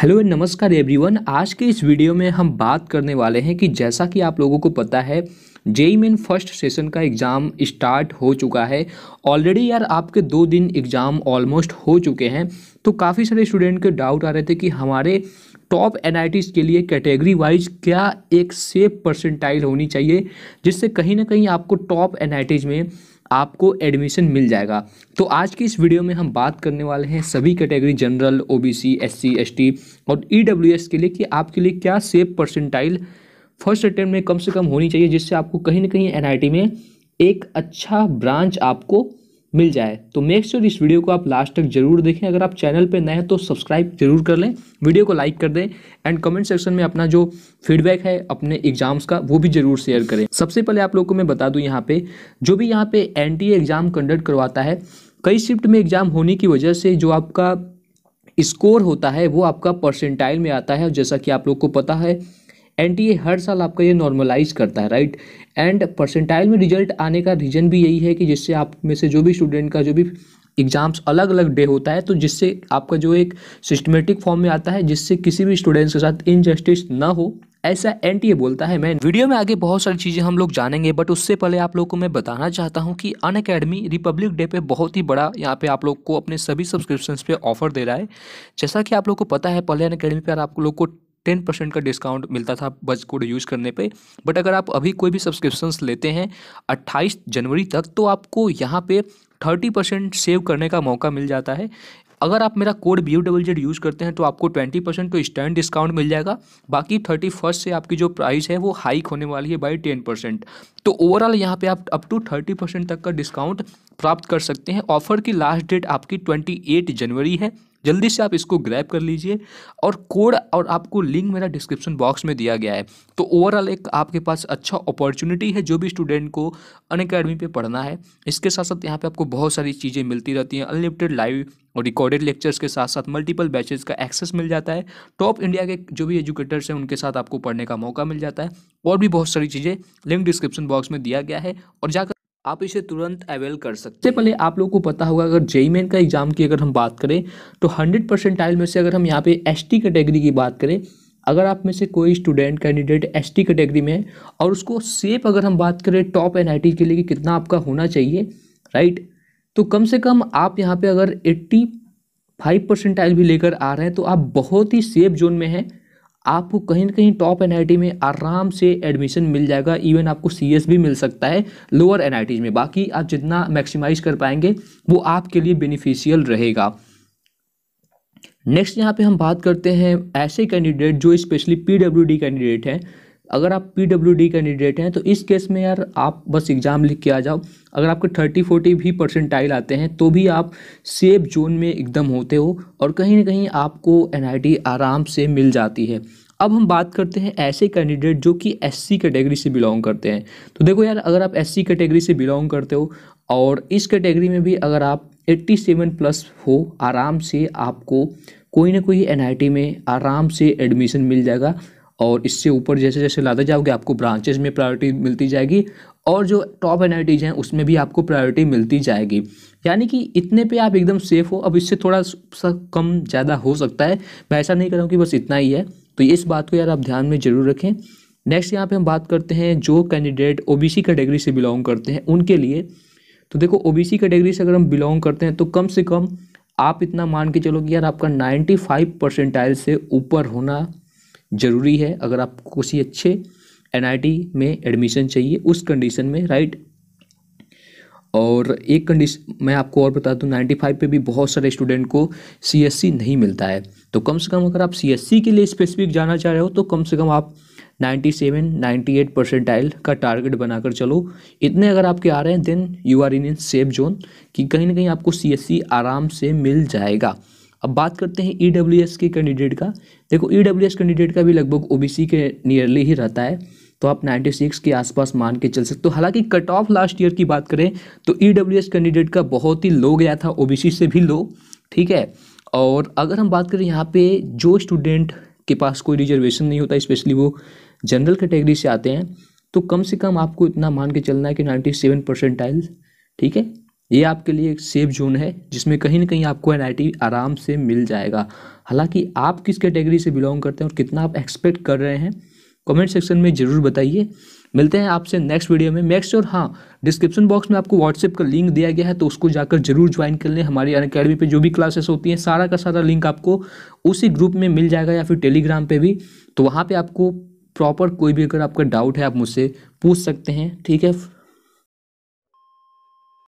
hello and नमस्कार everyone आज के इस वीडियो में हम बात करने वाले हैं कि जैसा कि आप लोगों को पता है जेई मेन फर्स्ट सेशन का एग्ज़ाम स्टार्ट हो चुका है ऑलरेडी यार आपके दो दिन एग्ज़ाम ऑलमोस्ट हो चुके हैं तो काफ़ी सारे स्टूडेंट के डाउट आ रहे थे कि हमारे टॉप एन के लिए कैटेगरी वाइज क्या एक सेफ परसेंटाइल होनी चाहिए जिससे कहीं ना कहीं आपको टॉप एन में आपको एडमिशन मिल जाएगा तो आज की इस वीडियो में हम बात करने वाले हैं सभी category general OBC SC ST और ईडब्ल्यूएस e के लिए कि आपके लिए क्या सेफ परसेंटाइल फर्स्ट अटेम्प्ट में कम से कम होनी चाहिए जिससे आपको कहीं ना कहीं एनआईटी में एक अच्छा ब्रांच आपको मिल जाए तो मेक श्योर इस वीडियो को आप लास्ट तक जरूर देखें अगर आप चैनल पर नए हैं तो सब्सक्राइब जरूर कर लें वीडियो को लाइक कर दें एंड कमेंट सेक्शन में अपना जो फीडबैक है अपने एग्जाम्स का वो भी जरूर शेयर करें सबसे पहले आप लोग को मैं बता दूँ यहाँ पे जो भी यहाँ पे एन एग्ज़ाम कंडक्ट करवाता है कई शिफ्ट में एग्ज़ाम होने की वजह से जो आपका स्कोर होता है वो आपका परसेंटाइल में आता है जैसा कि आप लोग को पता है ए हर साल आपका ये नॉर्मलाइज करता है राइट एंड परसेंटाइल में रिजल्ट आने का रीजन भी यही है कि जिससे आप में से जो भी स्टूडेंट का जो भी एग्ज़ाम्स अलग अलग डे होता है तो जिससे आपका जो एक सिस्टमेटिक फॉर्म में आता है जिससे किसी भी स्टूडेंट्स के साथ इनजस्टिस ना हो ऐसा एन बोलता है मैं वीडियो में आगे बहुत सारी चीज़ें हम लोग जानेंगे बट उससे पहले आप लोग को मैं बताना चाहता हूँ कि अन अकेडमी रिपब्लिक डे पे बहुत ही बड़ा यहाँ पे आप लोग को अपने सभी सब्सक्रिप्शन पे ऑफर दे रहा है जैसा कि आप लोग को पता है पहले अन अकेडमी पर आप लोग को टेन परसेंट का डिस्काउंट मिलता था बज कोड यूज करने पे बट अगर आप अभी कोई भी सब्सक्रिप्शन लेते हैं अट्ठाईस जनवरी तक तो आपको यहाँ पे थर्टी परसेंट सेव करने का मौका मिल जाता है अगर आप मेरा code B double Z use करते हैं तो आपको ट्वेंटी परसेंट तो स्टैंड डिस्काउंट मिल जाएगा बाकी थर्टी फर्स्ट से आपकी जो प्राइस है वो हाइक होने वाली है बाई टेन परसेंट तो ओवरऑल यहाँ पे आप अप टू थर्टी परसेंट तक का डिस्काउंट प्राप्त कर सकते हैं ऑफर की लास्ट डेट आपकी ट्वेंटी एट जनवरी है जल्दी से आप इसको ग्रैब कर लीजिए और कोड और आपको लिंक मेरा डिस्क्रिप्शन बॉक्स में दिया गया है तो ओवरऑल एक आपके पास अच्छा अपॉर्चुनिटी है जो भी स्टूडेंट को अन अकेडमी पर पढ़ना है इसके साथ साथ यहाँ पे आपको बहुत सारी चीज़ें मिलती रहती हैं अनलिमिटेड लाइव और रिकॉर्डेड लेक्चर्स के साथ साथ मल्टीपल बैचेज़ का एक्सेस मिल जाता है टॉप इंडिया के जो भी एजुकेटर्स हैं उनके साथ आपको पढ़ने का मौका मिल जाता है और भी बहुत सारी चीज़ें लिंक डिस्क्रिप्शन बॉक्स में दिया गया है और जाकर आप इसे तुरंत अवेल कर सकते हैं सबसे पहले आप लोगों को पता होगा अगर जेई मेन का एग्जाम की अगर हम बात करें तो हंड्रेड परसेंटाइल में से अगर हम यहाँ पे एस टी कैटेगरी की बात करें अगर आप में से कोई student candidate S T category में है और उसको सेफ अगर हम बात करें टॉप एन के लिए कि कितना आपका होना चाहिए राइट तो कम से कम आप यहाँ पे अगर एट्टी फाइव टाइल भी लेकर आ रहे हैं तो आप बहुत ही सेफ जोन में हैं आपको कहीं ना कहीं टॉप एन में आराम से एडमिशन मिल जाएगा इवन आपको सी भी मिल सकता है लोअर एनआईटी में बाकी आप जितना मैक्सिमाइज कर पाएंगे वो आपके लिए बेनिफिशियल रहेगा नेक्स्ट यहाँ पे हम बात करते हैं ऐसे कैंडिडेट जो स्पेशली पीडब्ल्यूडी कैंडिडेट हैं अगर आप पी डब्ल्यू डी कैंडिडेट हैं तो इस केस में यार आप बस एग्ज़ाम लिख के आ जाओ अगर आपके थर्टी फोर्टी भी परसेंटाइल आते हैं तो भी आप सेफ जोन में एकदम होते हो और कहीं ना कहीं आपको एन आराम से मिल जाती है अब हम बात करते हैं ऐसे कैंडिडेट जो कि एस सी कैटेगरी से बिलोंग करते हैं तो देखो यार अगर आप एस सी कैटेगरी से बिलोंग करते हो और इस कैटेगरी में भी अगर आप 87 प्लस हो आराम से आपको कोई ना कोई एनआईटी में आराम से एडमिशन मिल जाएगा और इससे ऊपर जैसे जैसे लाते जाओगे आपको ब्रांचेज में प्रायोरिटी मिलती जाएगी और जो टॉप एन हैं उसमें भी आपको प्रायोरिटी मिलती जाएगी यानी कि इतने पे आप एकदम सेफ़ हो अब इससे थोड़ा सा कम ज़्यादा हो सकता है मैं ऐसा नहीं कर रहा हूँ कि बस इतना ही है तो इस बात को यार आप ध्यान में ज़रूर रखें नेक्स्ट यहाँ पे हम बात करते हैं जो कैंडिडेट ओबीसी कैटेगरी से बिलोंग करते हैं उनके लिए तो देखो ओबीसी कैटेगरी से अगर हम बिलोंग करते हैं तो कम से कम आप इतना मान के चलो कि यार आपका नाइन्टी फाइव परसेंटाइल से ऊपर होना ज़रूरी है अगर आपको किसी अच्छे एन में एडमिशन चाहिए उस कंडीशन में राइट और एक कंडीशन मैं आपको और बता दूं 95 पे भी बहुत सारे स्टूडेंट को सीएससी नहीं मिलता है तो कम से कम अगर आप सीएससी के लिए स्पेसिफिक जाना चाह रहे हो तो कम से कम आप 97, 98 परसेंटाइल का टारगेट बनाकर चलो इतने अगर आपके आ रहे हैं then you are in in safe zone कि कहीं ना कहीं आपको सी आराम से मिल जाएगा अब बात करते हैं ई e के कैंडिडेट का देखो ई e कैंडिडेट का भी लगभग ओ के नियरली ही रहता है तो आप 96 के आसपास मान के चल सकते हो हालांकि कट ऑफ लास्ट ईयर की बात करें तो ई e कैंडिडेट का बहुत ही लो गया था ओ से भी लो ठीक है और अगर हम बात करें यहाँ पे जो स्टूडेंट के पास कोई रिजर्वेशन नहीं होता स्पेशली वो जनरल कैटेगरी से आते हैं तो कम से कम आपको इतना मान के चलना है कि नाइन्टी सेवन ठीक है ये आपके लिए एक सेफ जोन है जिसमें कहीं ना कहीं आपको एन आराम से मिल जाएगा हालांकि आप किस कैटेगरी से बिलोंग करते हैं और कितना आप एक्सपेक्ट कर रहे हैं कमेंट सेक्शन में ज़रूर बताइए मिलते हैं आपसे नेक्स्ट वीडियो में मैक्स और हाँ डिस्क्रिप्शन बॉक्स में आपको व्हाट्सएप का लिंक दिया गया है तो उसको जाकर जरूर ज्वाइन कर लें हमारी अन अकेडमी पर जो भी क्लासेस होती हैं सारा का सारा लिंक आपको उसी ग्रुप में मिल जाएगा या फिर टेलीग्राम पर भी तो वहाँ पर आपको प्रॉपर कोई भी अगर आपका डाउट है आप मुझसे पूछ सकते हैं ठीक है